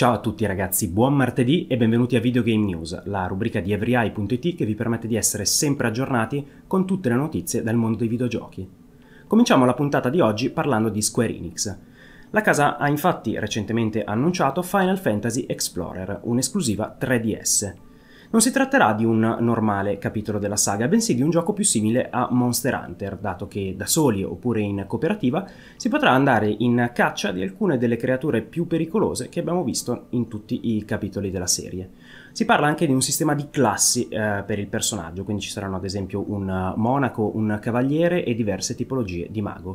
Ciao a tutti ragazzi, buon martedì e benvenuti a Videogame News, la rubrica di everyeye.it che vi permette di essere sempre aggiornati con tutte le notizie dal mondo dei videogiochi. Cominciamo la puntata di oggi parlando di Square Enix. La casa ha infatti recentemente annunciato Final Fantasy Explorer, un'esclusiva 3DS. Non si tratterà di un normale capitolo della saga, bensì di un gioco più simile a Monster Hunter, dato che da soli oppure in cooperativa si potrà andare in caccia di alcune delle creature più pericolose che abbiamo visto in tutti i capitoli della serie. Si parla anche di un sistema di classi eh, per il personaggio, quindi ci saranno ad esempio un monaco, un cavaliere e diverse tipologie di mago.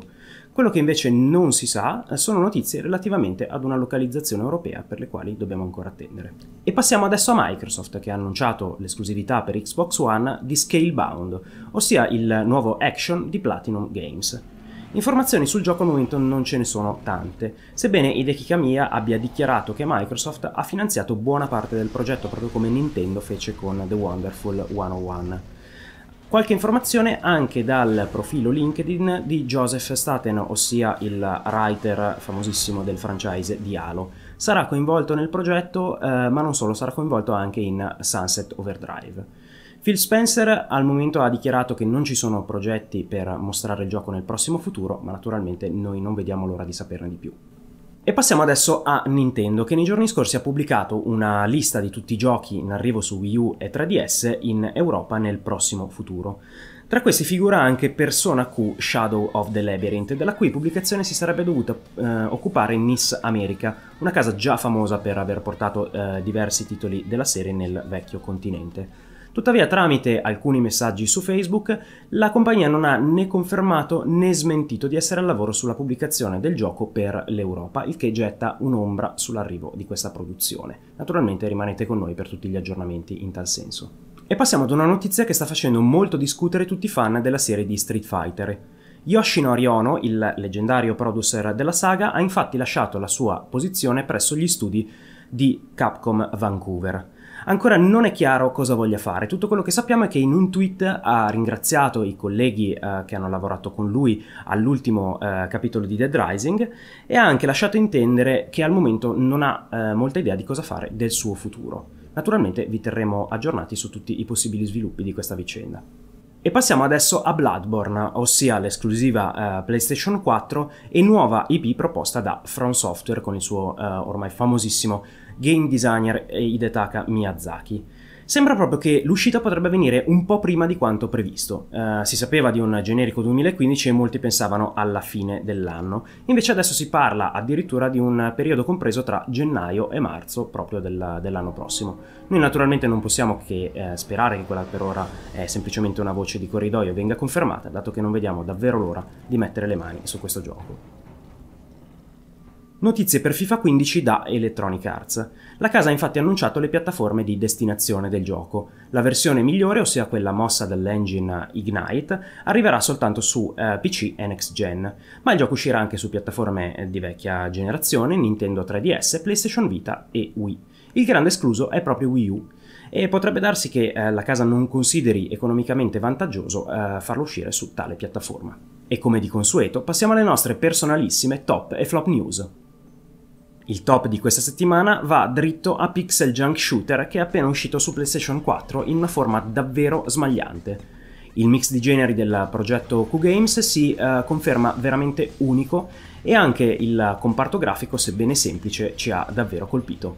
Quello che invece non si sa eh, sono notizie relativamente ad una localizzazione europea per le quali dobbiamo ancora attendere. E passiamo adesso a Microsoft che ha annunciato l'esclusività per Xbox One di Scalebound, ossia il nuovo action di Platinum Games. Informazioni sul gioco al momento non ce ne sono tante, sebbene Hideki Kamiya abbia dichiarato che Microsoft ha finanziato buona parte del progetto proprio come Nintendo fece con The Wonderful 101 qualche informazione anche dal profilo LinkedIn di Joseph Staten, ossia il writer famosissimo del franchise di Halo. Sarà coinvolto nel progetto, eh, ma non solo, sarà coinvolto anche in Sunset Overdrive. Phil Spencer al momento ha dichiarato che non ci sono progetti per mostrare il gioco nel prossimo futuro, ma naturalmente noi non vediamo l'ora di saperne di più. E passiamo adesso a Nintendo, che nei giorni scorsi ha pubblicato una lista di tutti i giochi in arrivo su Wii U e 3DS in Europa nel prossimo futuro. Tra questi figura anche Persona Q Shadow of the Labyrinth, della cui pubblicazione si sarebbe dovuta eh, occupare Niss America, una casa già famosa per aver portato eh, diversi titoli della serie nel vecchio continente. Tuttavia tramite alcuni messaggi su Facebook la compagnia non ha né confermato né smentito di essere al lavoro sulla pubblicazione del gioco per l'Europa, il che getta un'ombra sull'arrivo di questa produzione. Naturalmente rimanete con noi per tutti gli aggiornamenti in tal senso. E passiamo ad una notizia che sta facendo molto discutere tutti i fan della serie di Street Fighter. Yoshinori Ono, il leggendario producer della saga, ha infatti lasciato la sua posizione presso gli studi di Capcom Vancouver ancora non è chiaro cosa voglia fare. Tutto quello che sappiamo è che in un tweet ha ringraziato i colleghi eh, che hanno lavorato con lui all'ultimo eh, capitolo di Dead Rising e ha anche lasciato intendere che al momento non ha eh, molta idea di cosa fare del suo futuro. Naturalmente vi terremo aggiornati su tutti i possibili sviluppi di questa vicenda. E passiamo adesso a Bloodborne, ossia l'esclusiva uh, PlayStation 4 e nuova IP proposta da From Software con il suo uh, ormai famosissimo game designer Hidetaka Miyazaki. Sembra proprio che l'uscita potrebbe avvenire un po' prima di quanto previsto. Uh, si sapeva di un generico 2015 e molti pensavano alla fine dell'anno. Invece adesso si parla addirittura di un periodo compreso tra gennaio e marzo proprio della, dell'anno prossimo. Noi naturalmente non possiamo che eh, sperare che quella per ora è semplicemente una voce di corridoio e venga confermata, dato che non vediamo davvero l'ora di mettere le mani su questo gioco. Notizie per FIFA 15 da Electronic Arts. La casa ha infatti annunciato le piattaforme di destinazione del gioco. La versione migliore, ossia quella mossa dall'engine Ignite, arriverà soltanto su eh, PC e Next Gen, ma il gioco uscirà anche su piattaforme eh, di vecchia generazione, Nintendo 3DS, PlayStation Vita e Wii. Il grande escluso è proprio Wii U, e potrebbe darsi che eh, la casa non consideri economicamente vantaggioso eh, farlo uscire su tale piattaforma. E come di consueto, passiamo alle nostre personalissime top e flop news. Il top di questa settimana va dritto a Pixel Junk Shooter che è appena uscito su PlayStation 4 in una forma davvero smagliante. Il mix di generi del progetto QGames si uh, conferma veramente unico e anche il comparto grafico, sebbene semplice, ci ha davvero colpito.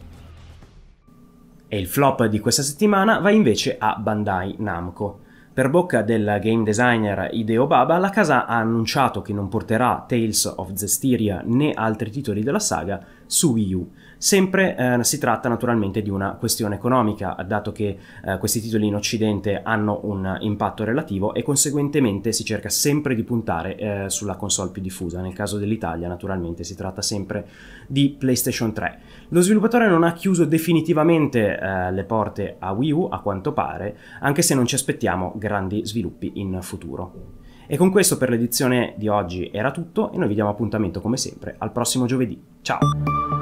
E il flop di questa settimana va invece a Bandai Namco. Per bocca del game designer Hideo Baba, la casa ha annunciato che non porterà Tales of Zestiria né altri titoli della saga su Wii U. Sempre eh, si tratta naturalmente di una questione economica, dato che eh, questi titoli in Occidente hanno un impatto relativo e conseguentemente si cerca sempre di puntare eh, sulla console più diffusa. Nel caso dell'Italia naturalmente si tratta sempre di PlayStation 3. Lo sviluppatore non ha chiuso definitivamente eh, le porte a Wii U, a quanto pare, anche se non ci aspettiamo grandi sviluppi in futuro. E con questo per l'edizione di oggi era tutto e noi vi diamo appuntamento come sempre al prossimo giovedì. Ciao!